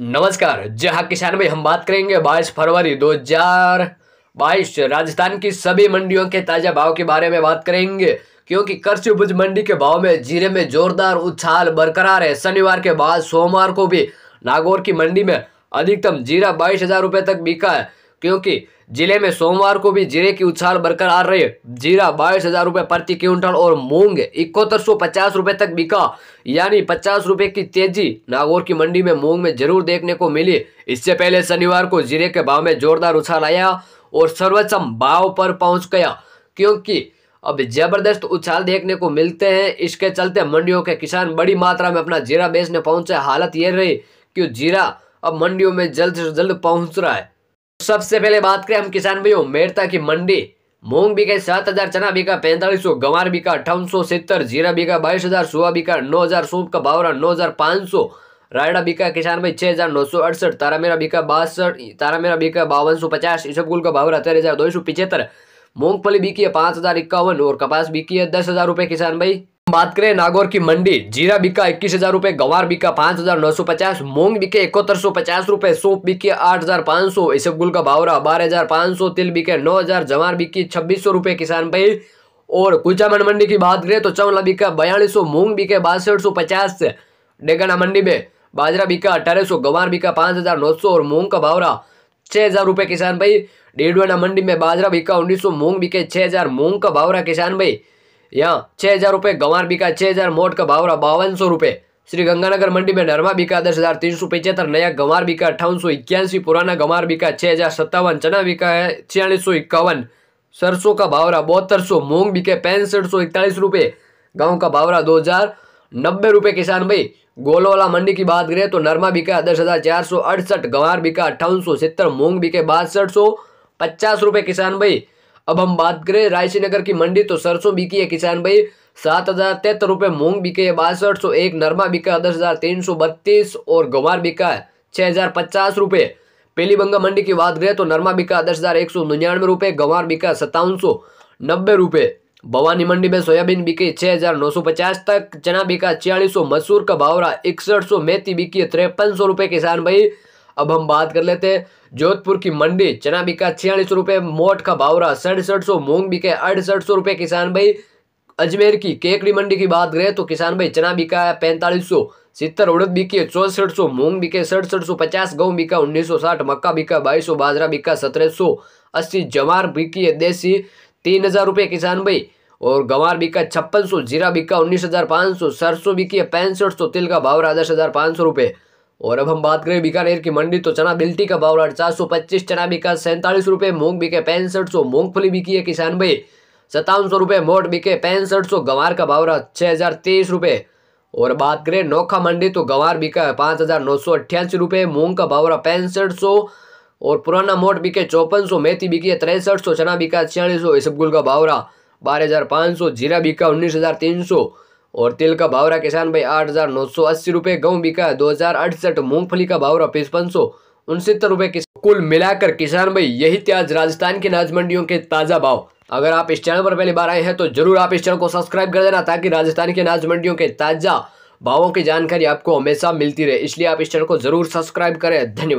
नमस्कार हाँ किसान भाई हम बात करेंगे 22 फरवरी 2022 राजस्थान की सभी मंडियों के ताज़ा भाव के बारे में बात करेंगे क्योंकि कृषि उपज मंडी के भाव में जीरे में जोरदार उछाल बरकरार है शनिवार के बाद सोमवार को भी नागौर की मंडी में अधिकतम जीरा बाईस हजार रुपये तक बिका है क्योंकि जिले में सोमवार को भी जीरे की उछाल बरकरार रही जीरा बाईस हजार रुपए प्रति क्विंटल और मूंग इकहत्तर सौ पचास रुपए तक बिका यानी पचास रुपए की तेजी नागौर की मंडी में मूंग में जरूर देखने को मिली इससे पहले शनिवार को जीरे के भाव में जोरदार उछाल आया और सर्वोच्चम भाव पर पहुंच गया क्योंकि अब जबरदस्त उछाल देखने को मिलते हैं इसके चलते मंडियों के किसान बड़ी मात्रा में अपना जीरा बेचने पहुंचे हालत यह रही कि जीरा अब मंडियों में जल्द से जल्द पहुंच रहा है सबसे पहले बात करें हम किसान भाइयों मेरता की मंडी मूंग बीका सात हजार चना बीका पैंतालीस सौ गंवार बीका अठावन सौ सत्तर जीरा बीका बाईस हजार सुहा बीका नौ हजार सूप का भावरा नौ हजार पांच सौ रायडा बीका किसान भाई छह हज़ार नौ सौ अड़सठ तारा मेरा बीका बासठ तारा मेरा बीका बावन सौ पचास इसबगुल का भावरा तेरह हज़ार दो सौ पिछहत्तर मूंगफली बीकी है पांच हज़ार इक्यावन और कपास बीकी है दस हज़ार रुपये किसान भाई बात करें नागौर की मंडी जीरा बिका इक्कीस हजार रूपए गवार बिका पांच हजार नौ सौ पचास मूंग बिके इकहत्तर सौ पचास रूपए सोप बिके आठ हजार पांच सौ इसबगुल का भावरा बारह हजार पांच सौ तिल बिके नौ हजार जवार बिकी छब्बीस सौ रूपए किसान भाई और कुचामन मंडी की बात करें तो चौला बिका बयालीस सौ मूंग बिके बासठ सौ पचास डेगाना मंडी में बाजरा बिका अठारह सौ गवार बिका पांच हजार नौ सौ और मूंग का भावरा छह हजार रूपए किसान भाई डेढ़वाना मंडी में बाजरा बिका उन्नीस सौ मूंग बिके छह हजार मूंग का भावरा किसान भाई यहाँ छः हज़ार रुपये गंवार बिका छः हज़ार मोट का भावरा बावन सौ रुपये श्री गंगानगर मंडी में नरमा बिका दस हज़ार तीन सौ पिचहत्तर नया गंवार बिका अट्ठावन सौ इक्यासी पुराना गंवार बिका छः हज़ार सत्तावन चना बिका है छियालीस सौ इक्यावन सरसों का भावरा बहत्तर सौ मूंग बिके पैंसठ सौ इकतालीस रुपये गाँव का भावरा दो हज़ार नब्बे रुपये किसान भाई गोलवाला मंडी की बात करें तो नरमा बिका दस हज़ार चार सौ अड़सठ गंवार बिका अट्ठावन सौ सत्तर मूंग बिके बासठ सौ पचास रुपये किसान भाई अब हम बात करें रायसी नगर की मंडी तो सरसों बिकी है किसान भाई सात हजार तेहत्तर रुपये मूंग बिके है बासठ सौ एक नरमा बिका दस हजार तीन सौ बत्तीस और गवार बिका है छह हजार पचास रुपए पहली बंगा मंडी की बात करें तो नरमा बिका दस हजार एक सौ निन्यानवे रुपए गंवार बिका सत्तावन सौ नब्बे रुपए भवानी मंडी में सोयाबीन बिकी छह हजार नौ सौ पचास तक चना बिका छियालीस सौ मसूर का भावरा इकसठ सौ मेथी बिकी है तिरपन सौ रुपए किसान भाई अब हम बात कर लेते हैं जोधपुर की मंडी चना बिका छियालीस रुपए मोट का भावरा सड़सठ सौ मूंग बिके अड़सठ सौ रुपए किसान भाई अजमेर की केकड़ी मंडी की बात करें तो किसान भाई चना बिका है पैंतालीस सौ सितर उड़द बिकी है चौसठ सौ मूंग बिके सड़सठ सौ पचास गहूँ बिका उन्नीस सौ साठ मक्का बिका बाईस सौ बाजरा बिका सत्रह सौ अस्सी जवार बिकी है देसी तीन हज़ार रुपये किसान भाई और गंवार बिका छप्पन सौ जीरा बिका उन्नीस हज़ार पाँच सौ सरसों बिकी है पैंसठ सौ तिल का भावरा दस हज़ार पाँच सौ रुपये और अब हम बात करें बीकानेर की मंडी तो चना बिल्टी का भाव चार सौ पच्चीस चना बिका सैंतालीस रुपये मूंग बिके पैंसठ सौ मूंगफली बिकी है किसान भाई सत्तावन सौ रुपये मोट बिके पैंसठ सौ गंवार का भाव रहा छः हज़ार तेईस रुपये और बात करें नोखा मंडी तो गंवार बिका है पाँच हज़ार नौ सौ अट्ठासी रुपये मूंग का भाव रहा पैंसठ सौ और पुराना मोट बिके चौपन सौ मेथी बिकी है तिरसठ सौ चना बिका छियालीस सौ इसबगुल का भाव रहा बारह हज़ार पाँच सौ जीरा बिका उन्नीस हज़ार तीन सौ और तेल का भावरा किसान भाई आठ हज़ार नौ सौ अस्सी रुपए गहूँ बिका दो हज़ार अड़सठ मूंगफली का भावरा पचपन सौ उनसत्तर रुपए कुल मिलाकर किसान भाई यही त्याज राजस्थान की अनाज मंडियों के ताज़ा भाव अगर आप इस चैनल पर पहली बार आए हैं तो जरूर आप इस चैनल को सब्सक्राइब कर देना ताकि राजस्थान की अनाज मंडियों के ताज़ा भावों की जानकारी आपको हमेशा मिलती रहे इसलिए आप इस चैनल को जरूर सब्सक्राइब करें धन्यवाद